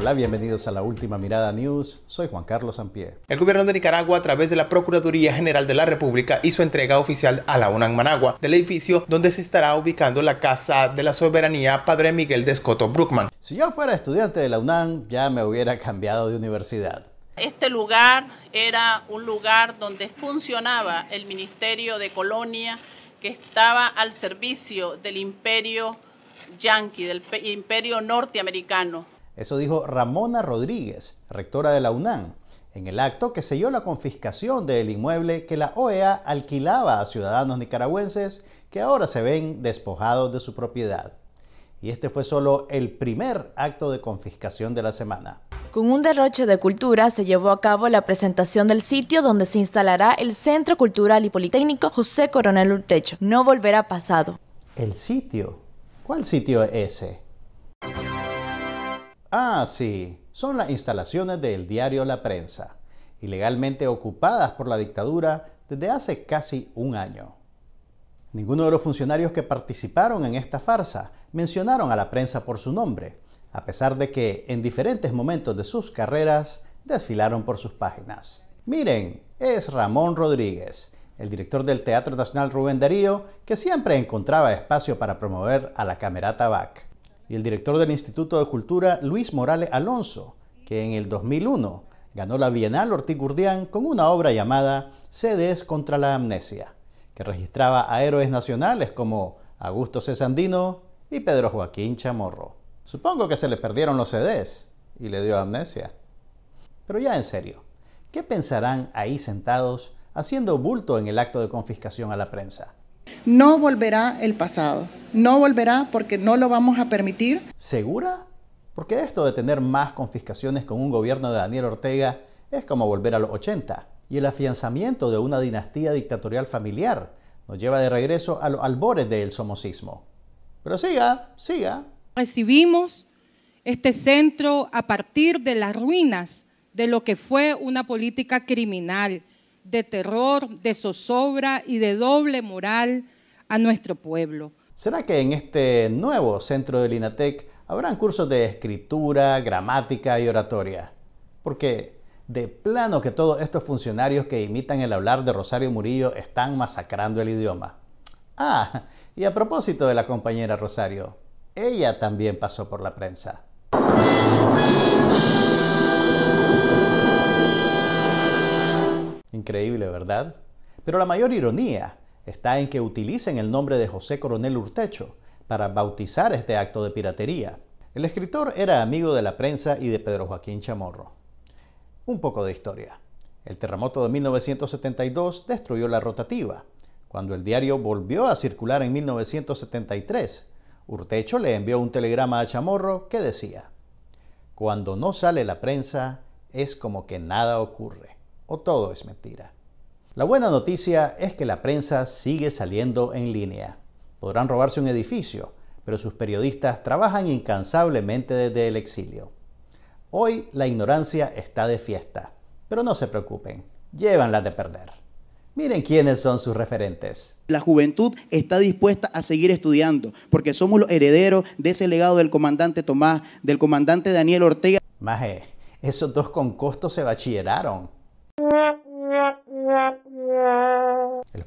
Hola, bienvenidos a la última mirada news. Soy Juan Carlos Sampié. El gobierno de Nicaragua, a través de la Procuraduría General de la República, hizo entrega oficial a la UNAM Managua del edificio donde se estará ubicando la Casa de la Soberanía Padre Miguel de Escoto Brookman Si yo fuera estudiante de la UNAM, ya me hubiera cambiado de universidad. Este lugar era un lugar donde funcionaba el Ministerio de Colonia que estaba al servicio del imperio Yankee, del imperio norteamericano. Eso dijo Ramona Rodríguez, rectora de la UNAM, en el acto que selló la confiscación del inmueble que la OEA alquilaba a ciudadanos nicaragüenses que ahora se ven despojados de su propiedad. Y este fue solo el primer acto de confiscación de la semana. Con un derroche de cultura se llevó a cabo la presentación del sitio donde se instalará el Centro Cultural y Politécnico José Coronel Urtecho. No volverá pasado. ¿El sitio? ¿Cuál sitio es ese? Ah, sí, son las instalaciones del diario La Prensa, ilegalmente ocupadas por la dictadura desde hace casi un año. Ninguno de los funcionarios que participaron en esta farsa mencionaron a la prensa por su nombre, a pesar de que en diferentes momentos de sus carreras desfilaron por sus páginas. Miren, es Ramón Rodríguez, el director del Teatro Nacional Rubén Darío, que siempre encontraba espacio para promover a la Camerata BAC y el director del Instituto de Cultura, Luis Morales Alonso, que en el 2001 ganó la Bienal Ortiz con una obra llamada CDs contra la Amnesia, que registraba a héroes nacionales como Augusto Cesandino y Pedro Joaquín Chamorro. Supongo que se le perdieron los CDs y le dio amnesia. Pero ya en serio, ¿qué pensarán ahí sentados haciendo bulto en el acto de confiscación a la prensa? No volverá el pasado. No volverá porque no lo vamos a permitir. ¿Segura? Porque esto de tener más confiscaciones con un gobierno de Daniel Ortega es como volver a los 80. Y el afianzamiento de una dinastía dictatorial familiar nos lleva de regreso a los albores del somocismo. Pero siga, siga. Recibimos este centro a partir de las ruinas de lo que fue una política criminal, de terror, de zozobra y de doble moral a nuestro pueblo. ¿Será que en este nuevo centro de Linatec habrán cursos de escritura, gramática y oratoria? Porque de plano que todos estos funcionarios que imitan el hablar de Rosario Murillo están masacrando el idioma. Ah, y a propósito de la compañera Rosario, ella también pasó por la prensa. Increíble, ¿verdad? Pero la mayor ironía está en que utilicen el nombre de José Coronel Urtecho para bautizar este acto de piratería. El escritor era amigo de la prensa y de Pedro Joaquín Chamorro. Un poco de historia. El terremoto de 1972 destruyó la rotativa. Cuando el diario volvió a circular en 1973, Urtecho le envió un telegrama a Chamorro que decía, Cuando no sale la prensa, es como que nada ocurre, o todo es mentira. La buena noticia es que la prensa sigue saliendo en línea. Podrán robarse un edificio, pero sus periodistas trabajan incansablemente desde el exilio. Hoy la ignorancia está de fiesta, pero no se preocupen, llévanla de perder. Miren quiénes son sus referentes. La juventud está dispuesta a seguir estudiando, porque somos los herederos de ese legado del comandante Tomás, del comandante Daniel Ortega. Maje, esos dos con costos se bachilleraron.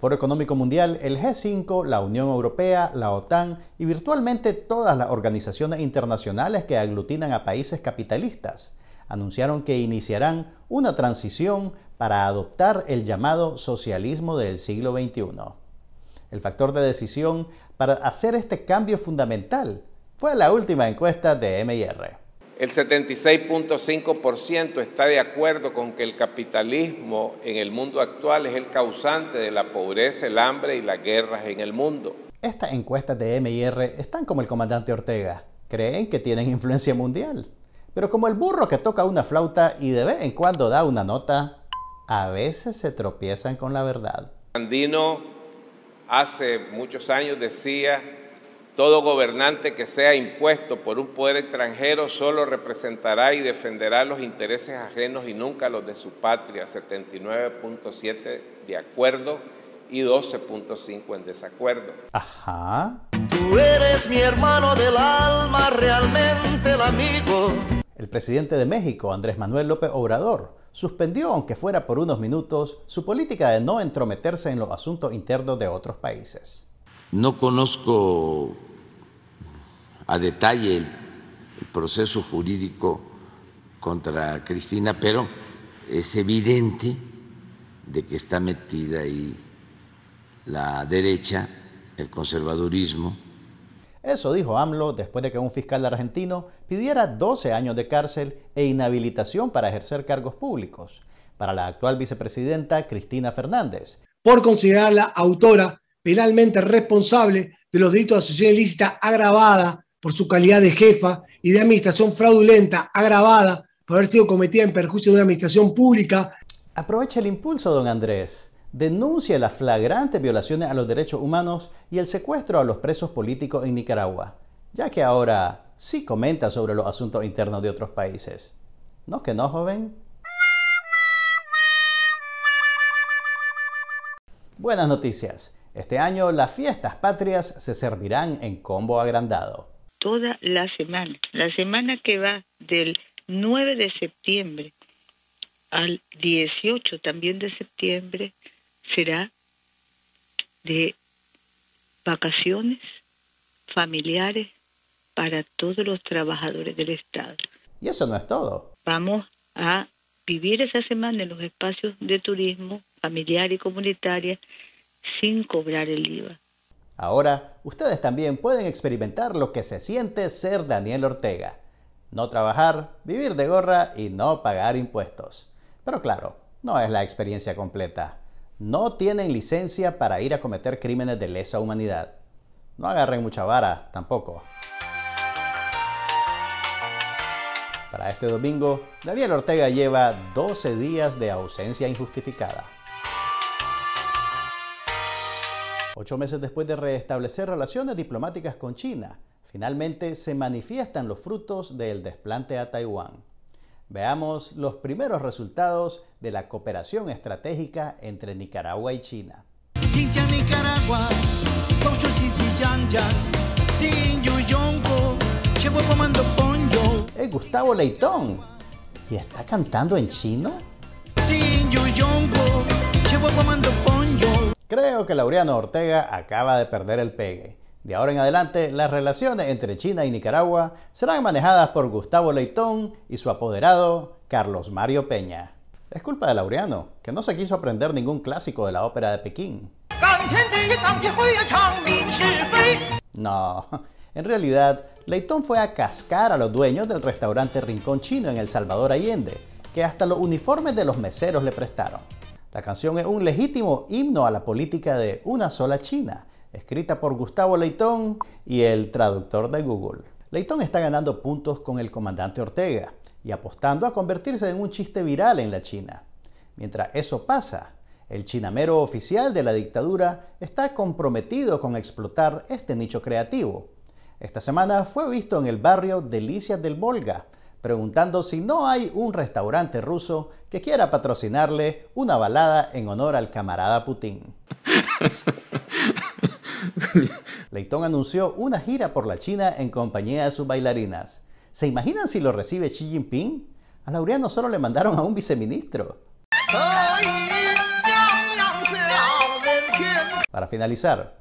Foro Económico Mundial, el G5, la Unión Europea, la OTAN y virtualmente todas las organizaciones internacionales que aglutinan a países capitalistas anunciaron que iniciarán una transición para adoptar el llamado socialismo del siglo XXI. El factor de decisión para hacer este cambio fundamental fue la última encuesta de MIR. El 76.5% está de acuerdo con que el capitalismo en el mundo actual es el causante de la pobreza, el hambre y las guerras en el mundo. Estas encuestas de MIR están como el comandante Ortega. Creen que tienen influencia mundial. Pero como el burro que toca una flauta y de vez en cuando da una nota, a veces se tropiezan con la verdad. Andino hace muchos años decía todo gobernante que sea impuesto por un poder extranjero solo representará y defenderá los intereses ajenos y nunca los de su patria. 79.7 de acuerdo y 12.5 en desacuerdo. Ajá. Tú eres mi hermano del alma, realmente el amigo. El presidente de México, Andrés Manuel López Obrador, suspendió, aunque fuera por unos minutos, su política de no entrometerse en los asuntos internos de otros países. No conozco a detalle el, proceso jurídico contra Cristina, pero es evidente de que está metida ahí la derecha, el conservadurismo. Eso dijo AMLO después de que un fiscal argentino pidiera 12 años de cárcel e inhabilitación para ejercer cargos públicos para la actual vicepresidenta Cristina Fernández. Por considerarla autora penalmente responsable de los delitos de asociación ilícita agravada por su calidad de jefa y de administración fraudulenta agravada por haber sido cometida en perjuicio de una administración pública. Aprovecha el impulso, don Andrés. Denuncia las flagrantes violaciones a los derechos humanos y el secuestro a los presos políticos en Nicaragua, ya que ahora sí comenta sobre los asuntos internos de otros países. ¿No que no, joven? Buenas noticias. Este año las fiestas patrias se servirán en combo agrandado. Toda la semana, la semana que va del 9 de septiembre al 18 también de septiembre será de vacaciones familiares para todos los trabajadores del Estado. Y eso no es todo. Vamos a vivir esa semana en los espacios de turismo familiar y comunitaria sin cobrar el IVA. Ahora, ustedes también pueden experimentar lo que se siente ser Daniel Ortega. No trabajar, vivir de gorra y no pagar impuestos. Pero claro, no es la experiencia completa. No tienen licencia para ir a cometer crímenes de lesa humanidad. No agarren mucha vara tampoco. Para este domingo, Daniel Ortega lleva 12 días de ausencia injustificada. Ocho meses después de restablecer relaciones diplomáticas con China, finalmente se manifiestan los frutos del desplante a Taiwán. Veamos los primeros resultados de la cooperación estratégica entre Nicaragua y China. Nicaragua, es Gustavo Leitón. ¿Y está cantando en chino? Creo que Laureano Ortega acaba de perder el pegue. De ahora en adelante, las relaciones entre China y Nicaragua serán manejadas por Gustavo Leitón y su apoderado, Carlos Mario Peña. Es culpa de Laureano, que no se quiso aprender ningún clásico de la ópera de Pekín. No, en realidad, Leitón fue a cascar a los dueños del restaurante Rincón Chino en El Salvador Allende, que hasta los uniformes de los meseros le prestaron. La canción es un legítimo himno a la política de una sola China, escrita por Gustavo Leitón y el traductor de Google. Leitón está ganando puntos con el comandante Ortega y apostando a convertirse en un chiste viral en la China. Mientras eso pasa, el chinamero oficial de la dictadura está comprometido con explotar este nicho creativo. Esta semana fue visto en el barrio Delicias del Volga, preguntando si no hay un restaurante ruso que quiera patrocinarle una balada en honor al camarada Putin. Leighton anunció una gira por la China en compañía de sus bailarinas. ¿Se imaginan si lo recibe Xi Jinping? A Laureano solo le mandaron a un viceministro. Para finalizar,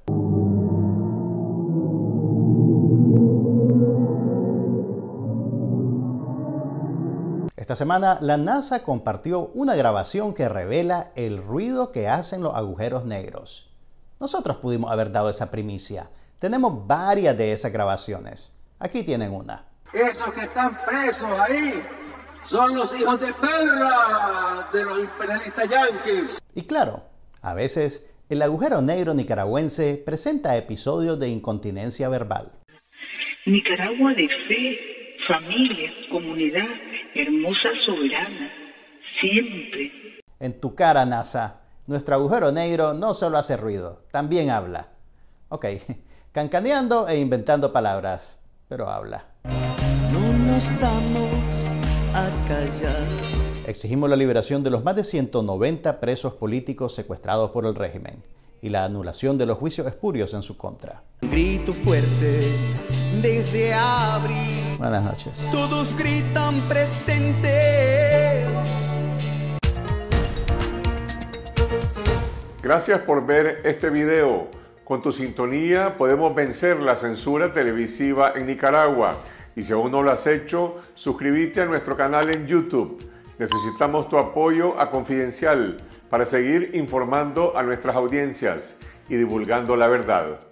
Esta semana la NASA compartió una grabación que revela el ruido que hacen los agujeros negros. Nosotros pudimos haber dado esa primicia. Tenemos varias de esas grabaciones. Aquí tienen una. Esos que están presos ahí son los hijos de perra de los imperialistas yanquis. Y claro, a veces el agujero negro nicaragüense presenta episodios de incontinencia verbal. Nicaragua de fe familia, comunidad, hermosa soberana, siempre. En tu cara, NASA, nuestro agujero negro no solo hace ruido, también habla. Ok, cancaneando e inventando palabras, pero habla. No nos damos a callar. Exigimos la liberación de los más de 190 presos políticos secuestrados por el régimen y la anulación de los juicios espurios en su contra. Grito fuerte desde abril. Buenas noches. Todos gritan presente. Gracias por ver este video. Con tu sintonía podemos vencer la censura televisiva en Nicaragua. Y si aún no lo has hecho, suscríbete a nuestro canal en YouTube. Necesitamos tu apoyo a Confidencial para seguir informando a nuestras audiencias y divulgando la verdad.